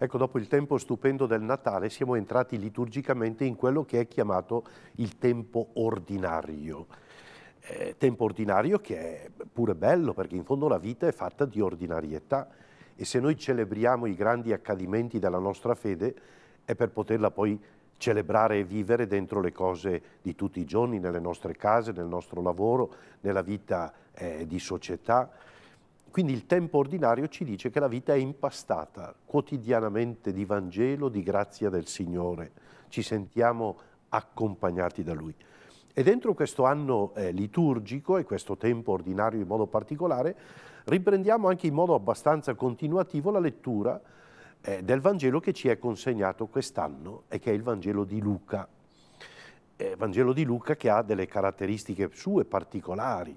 Ecco, dopo il tempo stupendo del Natale siamo entrati liturgicamente in quello che è chiamato il tempo ordinario. Eh, tempo ordinario che è pure bello perché in fondo la vita è fatta di ordinarietà e se noi celebriamo i grandi accadimenti della nostra fede è per poterla poi celebrare e vivere dentro le cose di tutti i giorni, nelle nostre case, nel nostro lavoro, nella vita eh, di società. Quindi il tempo ordinario ci dice che la vita è impastata quotidianamente di Vangelo, di grazia del Signore. Ci sentiamo accompagnati da Lui. E dentro questo anno eh, liturgico e questo tempo ordinario in modo particolare, riprendiamo anche in modo abbastanza continuativo la lettura eh, del Vangelo che ci è consegnato quest'anno e che è il Vangelo di Luca. Eh, Vangelo di Luca che ha delle caratteristiche sue particolari.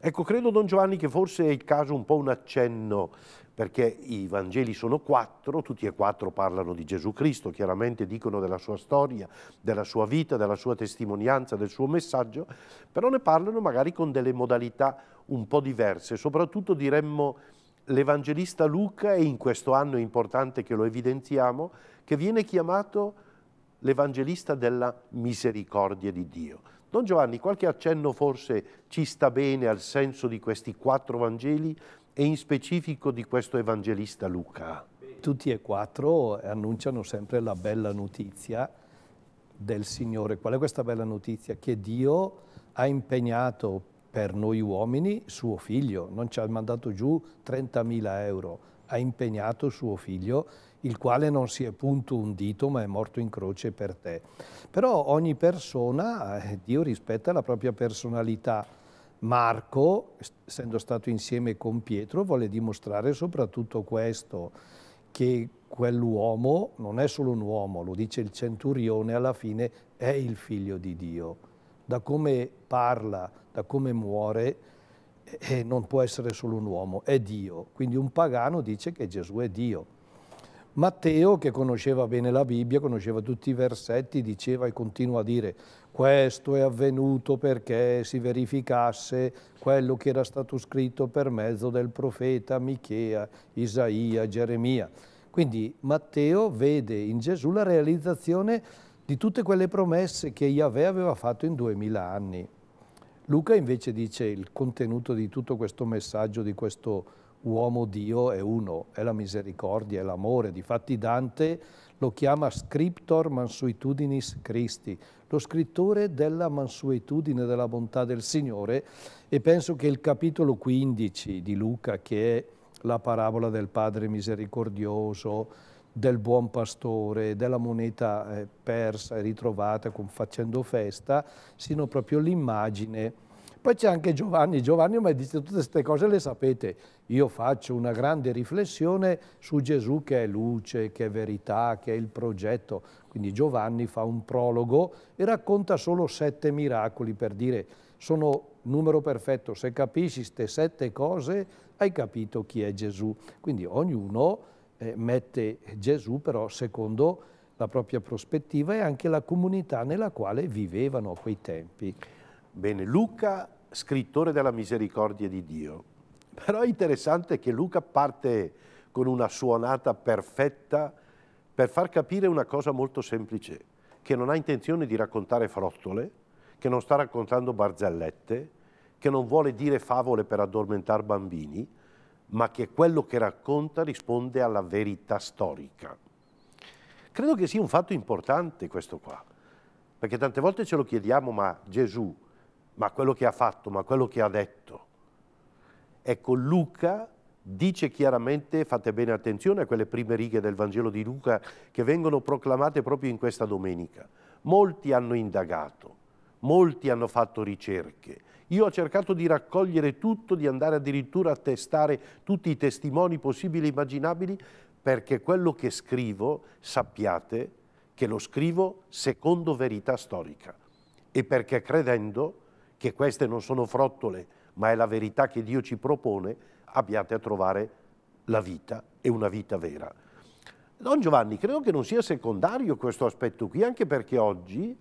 Ecco, credo Don Giovanni che forse è il caso un po' un accenno, perché i Vangeli sono quattro, tutti e quattro parlano di Gesù Cristo, chiaramente dicono della sua storia, della sua vita, della sua testimonianza, del suo messaggio, però ne parlano magari con delle modalità un po' diverse, soprattutto diremmo l'Evangelista Luca, e in questo anno è importante che lo evidenziamo, che viene chiamato l'Evangelista della misericordia di Dio Don Giovanni, qualche accenno forse ci sta bene al senso di questi quattro Vangeli e in specifico di questo evangelista Luca? Tutti e quattro annunciano sempre la bella notizia del Signore. Qual è questa bella notizia? Che Dio ha impegnato per noi uomini suo figlio, non ci ha mandato giù 30.000 euro, ha impegnato suo figlio il quale non si è punto un dito ma è morto in croce per te. Però ogni persona, eh, Dio rispetta la propria personalità. Marco, essendo stato insieme con Pietro, vuole dimostrare soprattutto questo, che quell'uomo non è solo un uomo, lo dice il centurione, alla fine è il figlio di Dio. Da come parla, da come muore, eh, non può essere solo un uomo, è Dio. Quindi un pagano dice che Gesù è Dio. Matteo, che conosceva bene la Bibbia, conosceva tutti i versetti, diceva e continua a dire questo è avvenuto perché si verificasse quello che era stato scritto per mezzo del profeta Michea, Isaia, Geremia. Quindi Matteo vede in Gesù la realizzazione di tutte quelle promesse che Yahweh aveva fatto in duemila anni. Luca invece dice il contenuto di tutto questo messaggio, di questo uomo Dio è uno, è la misericordia, è l'amore. Difatti Dante lo chiama scriptor mansuetudinis Christi, lo scrittore della mansuetudine, della bontà del Signore e penso che il capitolo 15 di Luca, che è la parabola del Padre misericordioso, del buon pastore, della moneta eh, persa e ritrovata con facendo festa, siano proprio l'immagine poi c'è anche Giovanni, Giovanni mi dice tutte queste cose le sapete, io faccio una grande riflessione su Gesù che è luce, che è verità, che è il progetto, quindi Giovanni fa un prologo e racconta solo sette miracoli per dire sono numero perfetto, se capisci queste sette cose hai capito chi è Gesù, quindi ognuno eh, mette Gesù però secondo la propria prospettiva e anche la comunità nella quale vivevano a quei tempi. Bene, Luca, scrittore della misericordia di Dio. Però è interessante che Luca parte con una suonata perfetta per far capire una cosa molto semplice, che non ha intenzione di raccontare frottole, che non sta raccontando barzellette, che non vuole dire favole per addormentare bambini, ma che quello che racconta risponde alla verità storica. Credo che sia un fatto importante questo qua, perché tante volte ce lo chiediamo, ma Gesù ma quello che ha fatto, ma quello che ha detto. Ecco, Luca dice chiaramente, fate bene attenzione a quelle prime righe del Vangelo di Luca che vengono proclamate proprio in questa domenica. Molti hanno indagato, molti hanno fatto ricerche. Io ho cercato di raccogliere tutto, di andare addirittura a testare tutti i testimoni possibili e immaginabili, perché quello che scrivo, sappiate che lo scrivo secondo verità storica e perché credendo che queste non sono frottole, ma è la verità che Dio ci propone, abbiate a trovare la vita e una vita vera. Don Giovanni, credo che non sia secondario questo aspetto qui, anche perché oggi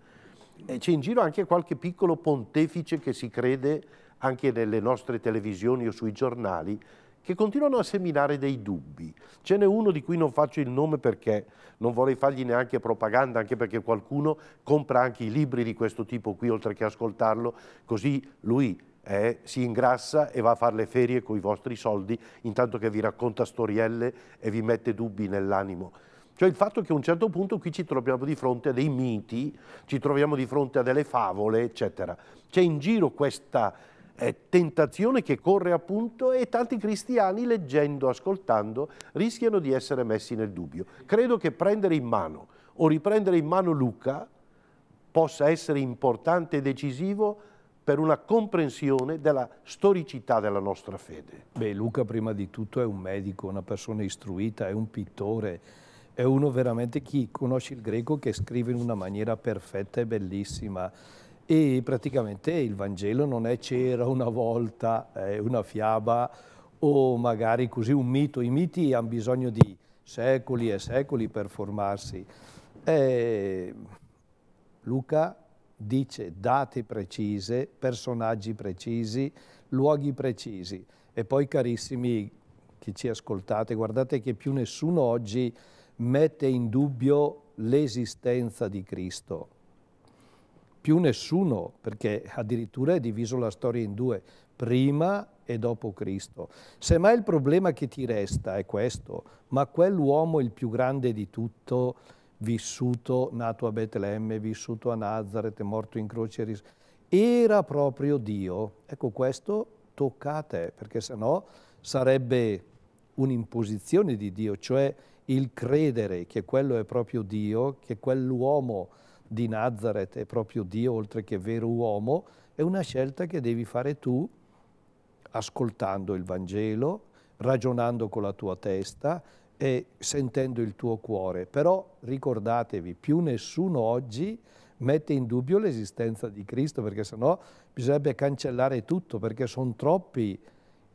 eh, c'è in giro anche qualche piccolo pontefice che si crede anche nelle nostre televisioni o sui giornali, che continuano a seminare dei dubbi. Ce n'è uno di cui non faccio il nome perché non vorrei fargli neanche propaganda, anche perché qualcuno compra anche i libri di questo tipo qui, oltre che ascoltarlo, così lui eh, si ingrassa e va a fare le ferie con i vostri soldi, intanto che vi racconta storielle e vi mette dubbi nell'animo. Cioè il fatto che a un certo punto qui ci troviamo di fronte a dei miti, ci troviamo di fronte a delle favole, eccetera. C'è in giro questa è tentazione che corre appunto e tanti cristiani leggendo, ascoltando, rischiano di essere messi nel dubbio. Credo che prendere in mano o riprendere in mano Luca possa essere importante e decisivo per una comprensione della storicità della nostra fede. Beh, Luca prima di tutto è un medico, una persona istruita, è un pittore, è uno veramente chi conosce il greco che scrive in una maniera perfetta e bellissima e praticamente il Vangelo non è c'era una volta, eh, una fiaba o magari così un mito. I miti hanno bisogno di secoli e secoli per formarsi. Eh, Luca dice date precise, personaggi precisi, luoghi precisi. E poi carissimi che ci ascoltate, guardate che più nessuno oggi mette in dubbio l'esistenza di Cristo più nessuno, perché addirittura è diviso la storia in due, prima e dopo Cristo. Semmai il problema che ti resta è questo, ma quell'uomo il più grande di tutto, vissuto, nato a Betlemme, vissuto a Nazareth, morto in croce, era proprio Dio. Ecco questo tocca a te, perché sennò sarebbe un'imposizione di Dio, cioè il credere che quello è proprio Dio, che quell'uomo è di Nazareth è proprio Dio oltre che vero uomo, è una scelta che devi fare tu ascoltando il Vangelo, ragionando con la tua testa e sentendo il tuo cuore. Però ricordatevi, più nessuno oggi mette in dubbio l'esistenza di Cristo, perché sennò bisognerebbe cancellare tutto, perché sono troppi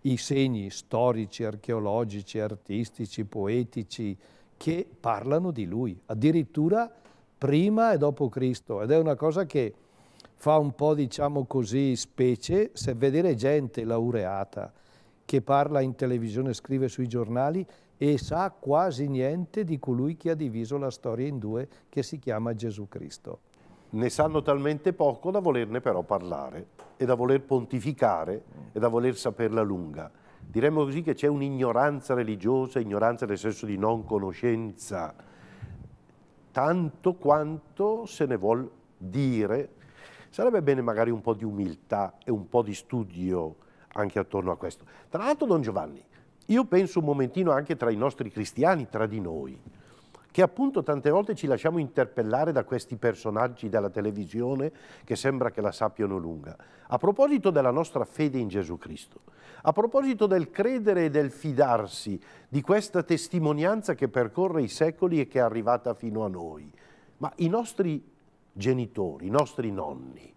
i segni storici, archeologici, artistici, poetici che parlano di lui. Addirittura prima e dopo Cristo ed è una cosa che fa un po', diciamo così, specie se vedere gente laureata che parla in televisione, scrive sui giornali e sa quasi niente di colui che ha diviso la storia in due, che si chiama Gesù Cristo. Ne sanno talmente poco da volerne però parlare e da voler pontificare e da voler saperla lunga. Diremmo così che c'è un'ignoranza religiosa, ignoranza nel senso di non conoscenza, tanto quanto se ne vuol dire. Sarebbe bene magari un po' di umiltà e un po' di studio anche attorno a questo. Tra l'altro, Don Giovanni, io penso un momentino anche tra i nostri cristiani, tra di noi che appunto tante volte ci lasciamo interpellare da questi personaggi della televisione che sembra che la sappiano lunga. A proposito della nostra fede in Gesù Cristo, a proposito del credere e del fidarsi di questa testimonianza che percorre i secoli e che è arrivata fino a noi, ma i nostri genitori, i nostri nonni,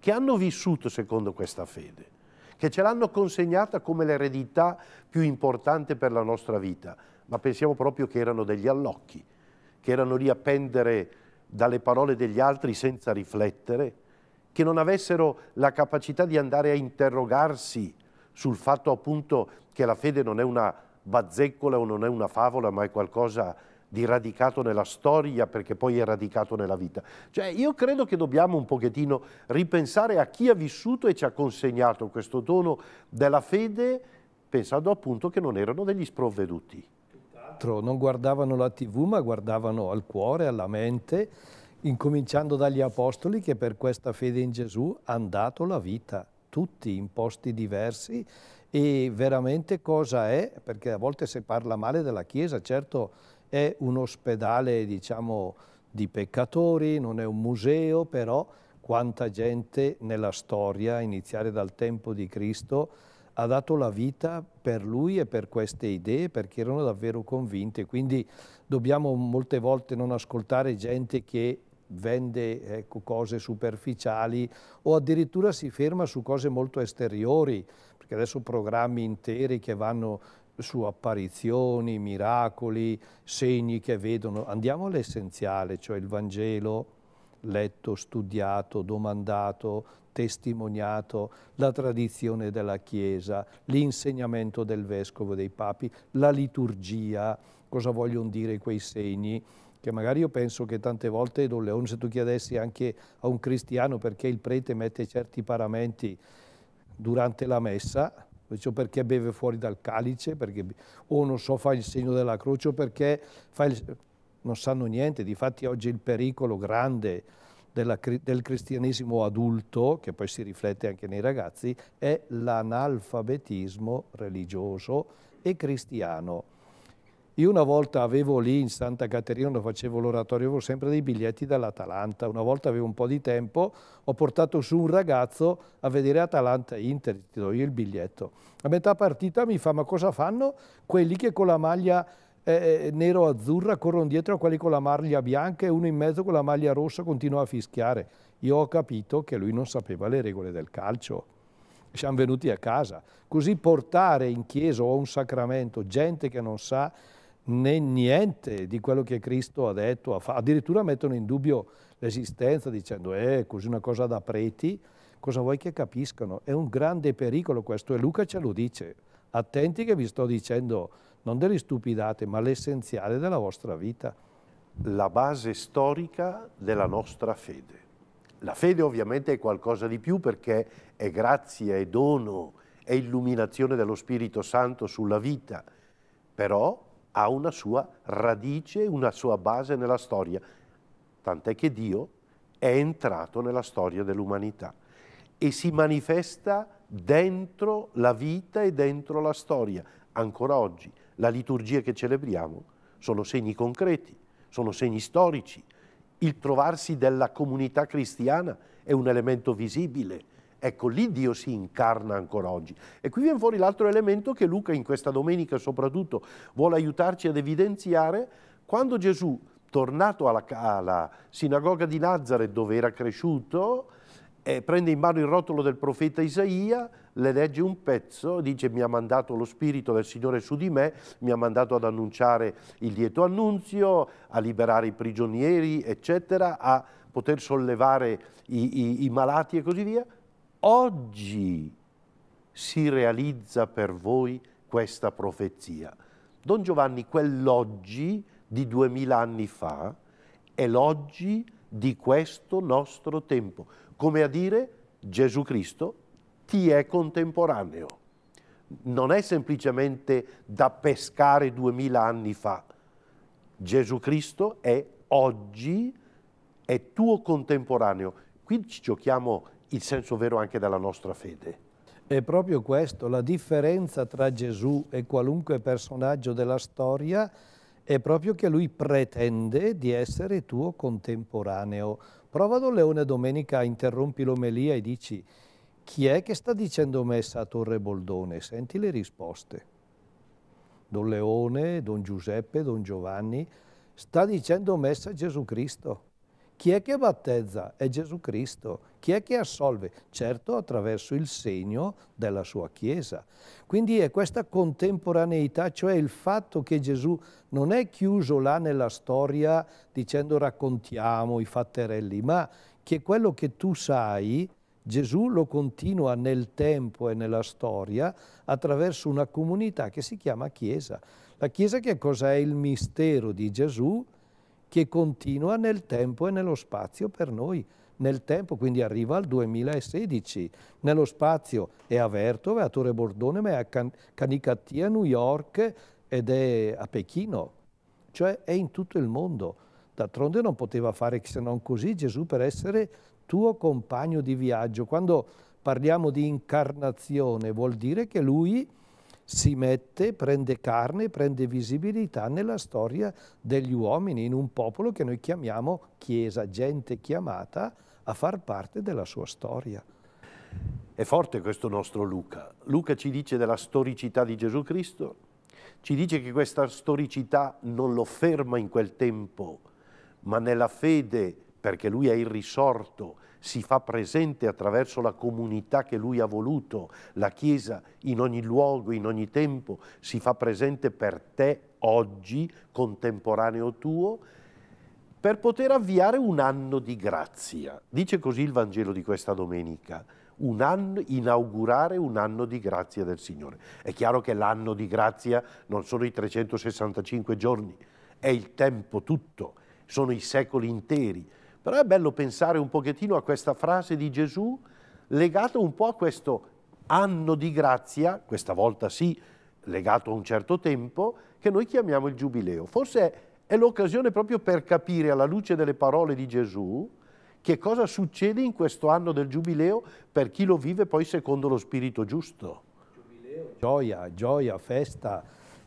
che hanno vissuto secondo questa fede, che ce l'hanno consegnata come l'eredità più importante per la nostra vita, ma pensiamo proprio che erano degli allocchi, che erano lì a pendere dalle parole degli altri senza riflettere, che non avessero la capacità di andare a interrogarsi sul fatto appunto che la fede non è una bazzeccola o non è una favola, ma è qualcosa di radicato nella storia perché poi è radicato nella vita. Cioè io credo che dobbiamo un pochettino ripensare a chi ha vissuto e ci ha consegnato questo dono della fede pensando appunto che non erano degli sprovveduti teatro, non guardavano la tv ma guardavano al cuore, alla mente, incominciando dagli apostoli che per questa fede in Gesù hanno dato la vita, tutti in posti diversi e veramente cosa è, perché a volte si parla male della Chiesa, certo è un ospedale diciamo di peccatori, non è un museo, però quanta gente nella storia, iniziare dal tempo di Cristo, ha dato la vita per lui e per queste idee perché erano davvero convinte. Quindi dobbiamo molte volte non ascoltare gente che vende ecco, cose superficiali o addirittura si ferma su cose molto esteriori, perché adesso programmi interi che vanno su apparizioni, miracoli, segni che vedono. Andiamo all'essenziale, cioè il Vangelo letto, studiato, domandato, testimoniato la tradizione della Chiesa, l'insegnamento del Vescovo dei Papi, la liturgia, cosa vogliono dire quei segni, che magari io penso che tante volte, Don Leone, se tu chiedessi anche a un cristiano perché il prete mette certi paramenti durante la messa, oh, perché beve fuori dal calice, perché, o non so, fa il segno della croce, o perché fa il... non sanno niente, difatti oggi il pericolo grande della, del cristianesimo adulto, che poi si riflette anche nei ragazzi, è l'analfabetismo religioso e cristiano. Io una volta avevo lì in Santa Caterina, quando facevo l'oratorio, avevo sempre dei biglietti dall'Atalanta. Una volta avevo un po' di tempo, ho portato su un ragazzo a vedere Atalanta-Inter, ti do io il biglietto. A metà partita mi fa, ma cosa fanno quelli che con la maglia eh, eh nero-azzurra corrono dietro a quelli con la maglia bianca e uno in mezzo con la maglia rossa continua a fischiare. Io ho capito che lui non sapeva le regole del calcio. Siamo venuti a casa. Così portare in chiesa o un sacramento gente che non sa né niente di quello che Cristo ha detto, addirittura mettono in dubbio l'esistenza dicendo eh, così una cosa da preti, cosa vuoi che capiscano? È un grande pericolo questo e Luca ce lo dice. Attenti che vi sto dicendo non delle stupidate, ma l'essenziale della vostra vita. La base storica della nostra fede. La fede ovviamente è qualcosa di più perché è grazia, è dono, è illuminazione dello Spirito Santo sulla vita, però ha una sua radice, una sua base nella storia, tant'è che Dio è entrato nella storia dell'umanità e si manifesta dentro la vita e dentro la storia, ancora oggi la liturgia che celebriamo, sono segni concreti, sono segni storici. Il trovarsi della comunità cristiana è un elemento visibile. Ecco, lì Dio si incarna ancora oggi. E qui viene fuori l'altro elemento che Luca in questa domenica soprattutto vuole aiutarci ad evidenziare quando Gesù, tornato alla, alla sinagoga di Nazareth dove era cresciuto, eh, prende in mano il rotolo del profeta Isaia, le legge un pezzo, dice mi ha mandato lo spirito del Signore su di me, mi ha mandato ad annunciare il lieto annunzio, a liberare i prigionieri, eccetera, a poter sollevare i, i, i malati e così via. Oggi si realizza per voi questa profezia. Don Giovanni, quell'oggi di duemila anni fa è l'oggi di questo nostro tempo, come a dire Gesù Cristo ti è contemporaneo. Non è semplicemente da pescare duemila anni fa. Gesù Cristo è oggi, è tuo contemporaneo. Qui ci giochiamo il senso vero anche della nostra fede. È proprio questo, la differenza tra Gesù e qualunque personaggio della storia è proprio che lui pretende di essere tuo contemporaneo. Prova Don Leone domenica, interrompi l'omelia e dici chi è che sta dicendo messa a Torre Boldone? Senti le risposte. Don Leone, Don Giuseppe, Don Giovanni, sta dicendo messa a Gesù Cristo. Chi è che battezza? È Gesù Cristo. Chi è che assolve? Certo attraverso il segno della sua Chiesa. Quindi è questa contemporaneità, cioè il fatto che Gesù non è chiuso là nella storia dicendo raccontiamo i fatterelli, ma che quello che tu sai Gesù lo continua nel tempo e nella storia attraverso una comunità che si chiama Chiesa. La Chiesa che cosa è? Il mistero di Gesù che continua nel tempo e nello spazio per noi. Nel tempo, quindi arriva al 2016, nello spazio è a Vertove, a Torre Bordone, ma è a Can- Canicatia, New York ed è a Pechino, cioè è in tutto il mondo. D'altronde non poteva fare se non così Gesù per essere tuo compagno di viaggio. Quando parliamo di incarnazione vuol dire che lui si mette, prende carne, prende visibilità nella storia degli uomini, in un popolo che noi chiamiamo Chiesa, gente chiamata a far parte della sua storia. È forte questo nostro Luca. Luca ci dice della storicità di Gesù Cristo, ci dice che questa storicità non lo ferma in quel tempo, ma nella fede perché lui è il risorto, si fa presente attraverso la comunità che lui ha voluto, la Chiesa in ogni luogo, in ogni tempo, si fa presente per te oggi, contemporaneo tuo, per poter avviare un anno di grazia. Dice così il Vangelo di questa domenica. Un anno, inaugurare un anno di grazia del Signore. È chiaro che l'anno di grazia non sono i 365 giorni, è il tempo tutto, sono i secoli interi, però è bello pensare un pochettino a questa frase di Gesù legata un po' a questo anno di grazia, questa volta sì, legato a un certo tempo, che noi chiamiamo il giubileo. Forse è l'occasione proprio per capire alla luce delle parole di Gesù che cosa succede in questo anno del giubileo per chi lo vive poi secondo lo spirito giusto. Giubileo, gioia, gioia, festa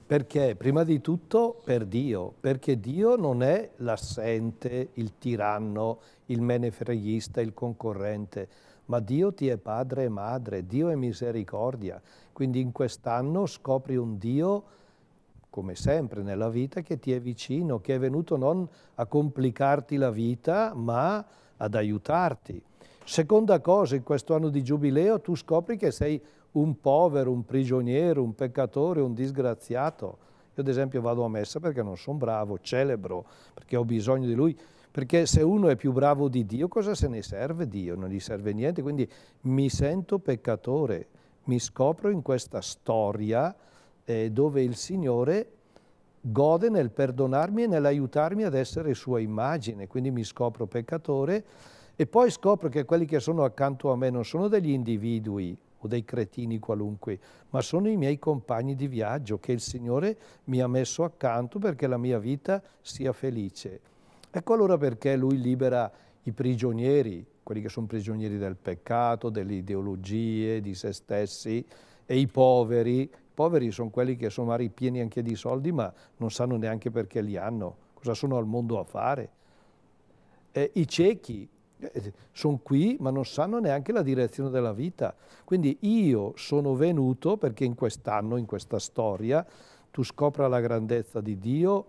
perché? Prima di tutto per Dio, perché Dio non è l'assente, il tiranno, il menefreghista, il concorrente, ma Dio ti è padre e madre, Dio è misericordia. Quindi in quest'anno scopri un Dio, come sempre nella vita, che ti è vicino, che è venuto non a complicarti la vita, ma ad aiutarti. Seconda cosa, in questo anno di giubileo tu scopri che sei un povero, un prigioniero, un peccatore, un disgraziato. Io ad esempio vado a messa perché non sono bravo, celebro, perché ho bisogno di lui. Perché se uno è più bravo di Dio, cosa se ne serve Dio? Non gli serve niente, quindi mi sento peccatore, mi scopro in questa storia eh, dove il Signore gode nel perdonarmi e nell'aiutarmi ad essere sua immagine, quindi mi scopro peccatore e poi scopro che quelli che sono accanto a me non sono degli individui o dei cretini qualunque, ma sono i miei compagni di viaggio che il Signore mi ha messo accanto perché la mia vita sia felice. Ecco allora perché Lui libera i prigionieri, quelli che sono prigionieri del peccato, delle ideologie, di se stessi, e i poveri. I poveri sono quelli che sono magari pieni anche di soldi, ma non sanno neanche perché li hanno, cosa sono al mondo a fare. Eh, I ciechi, eh, sono qui ma non sanno neanche la direzione della vita. Quindi io sono venuto perché in quest'anno, in questa storia, tu scopra la grandezza di Dio,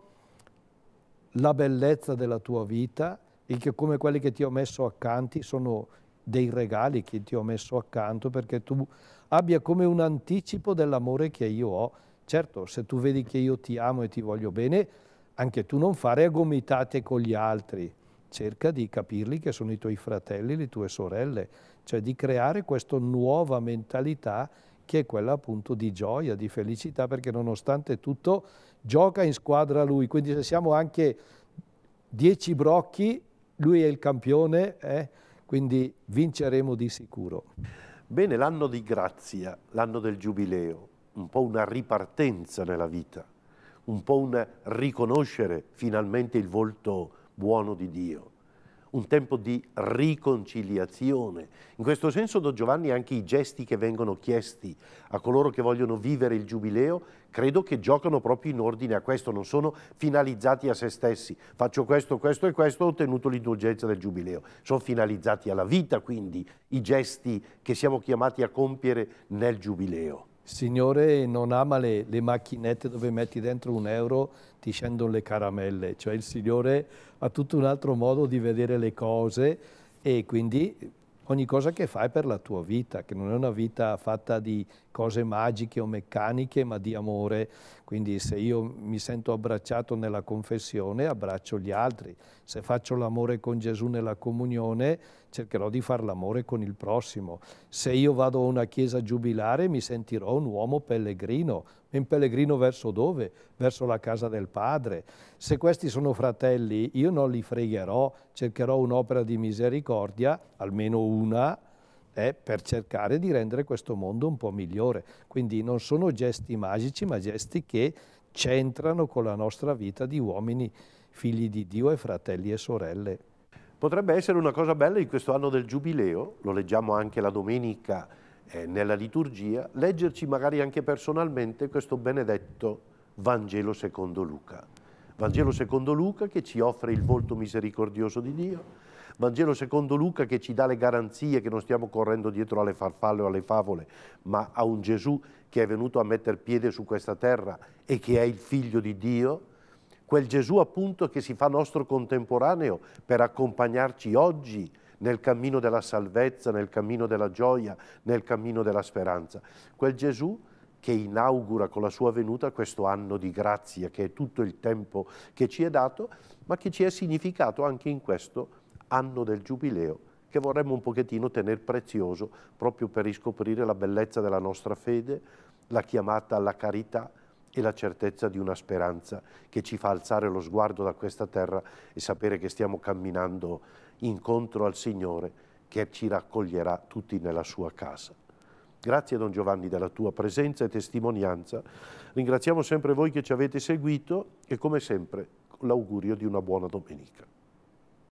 la bellezza della tua vita e che come quelli che ti ho messo accanto sono dei regali che ti ho messo accanto perché tu abbia come un anticipo dell'amore che io ho. Certo, se tu vedi che io ti amo e ti voglio bene, anche tu non fare gomitate con gli altri, cerca di capirli che sono i tuoi fratelli, le tue sorelle, cioè di creare questa nuova mentalità che è quella appunto di gioia, di felicità, perché nonostante tutto gioca in squadra lui, quindi se siamo anche dieci brocchi, lui è il campione, eh? quindi vinceremo di sicuro. Bene, l'anno di grazia, l'anno del giubileo, un po' una ripartenza nella vita, un po' un riconoscere finalmente il volto buono di Dio, un tempo di riconciliazione. In questo senso Don Giovanni anche i gesti che vengono chiesti a coloro che vogliono vivere il Giubileo credo che giocano proprio in ordine a questo, non sono finalizzati a se stessi. Faccio questo, questo e questo, ho ottenuto l'indulgenza del Giubileo. Sono finalizzati alla vita quindi i gesti che siamo chiamati a compiere nel Giubileo. Signore non ama le, le, macchinette dove metti dentro un euro, ti scendono le caramelle, cioè il Signore ha tutto un altro modo di vedere le cose e quindi ogni cosa che fai per la tua vita, che non è una vita fatta di cose magiche o meccaniche, ma di amore. Quindi se io mi sento abbracciato nella confessione, abbraccio gli altri. Se faccio l'amore con Gesù nella comunione, cercherò di fare l'amore con il prossimo. Se io vado a una chiesa giubilare mi sentirò un uomo pellegrino, un pellegrino verso dove? Verso la casa del Padre. Se questi sono fratelli, io non li fregherò, cercherò un'opera di misericordia, almeno una, eh, per cercare di rendere questo mondo un po' migliore. Quindi non sono gesti magici, ma gesti che c'entrano con la nostra vita di uomini, figli di Dio e fratelli e sorelle potrebbe essere una cosa bella in questo anno del Giubileo, lo leggiamo anche la domenica eh, nella liturgia, leggerci magari anche personalmente questo benedetto Vangelo secondo Luca. Vangelo secondo Luca che ci offre il volto misericordioso di Dio, Vangelo secondo Luca che ci dà le garanzie che non stiamo correndo dietro alle farfalle o alle favole, ma a un Gesù che è venuto a mettere piede su questa terra e che è il figlio di Dio, quel Gesù appunto che si fa nostro contemporaneo per accompagnarci oggi nel cammino della salvezza, nel cammino della gioia, nel cammino della speranza. Quel Gesù che inaugura con la sua venuta questo anno di grazia, che è tutto il tempo che ci è dato, ma che ci è significato anche in questo anno del Giubileo, che vorremmo un pochettino tenere prezioso proprio per riscoprire la bellezza della nostra fede, la chiamata alla carità, e la certezza di una speranza che ci fa alzare lo sguardo da questa terra e sapere che stiamo camminando incontro al Signore che ci raccoglierà tutti nella sua casa. Grazie Don Giovanni della tua presenza e testimonianza. Ringraziamo sempre voi che ci avete seguito e come sempre l'augurio di una buona domenica.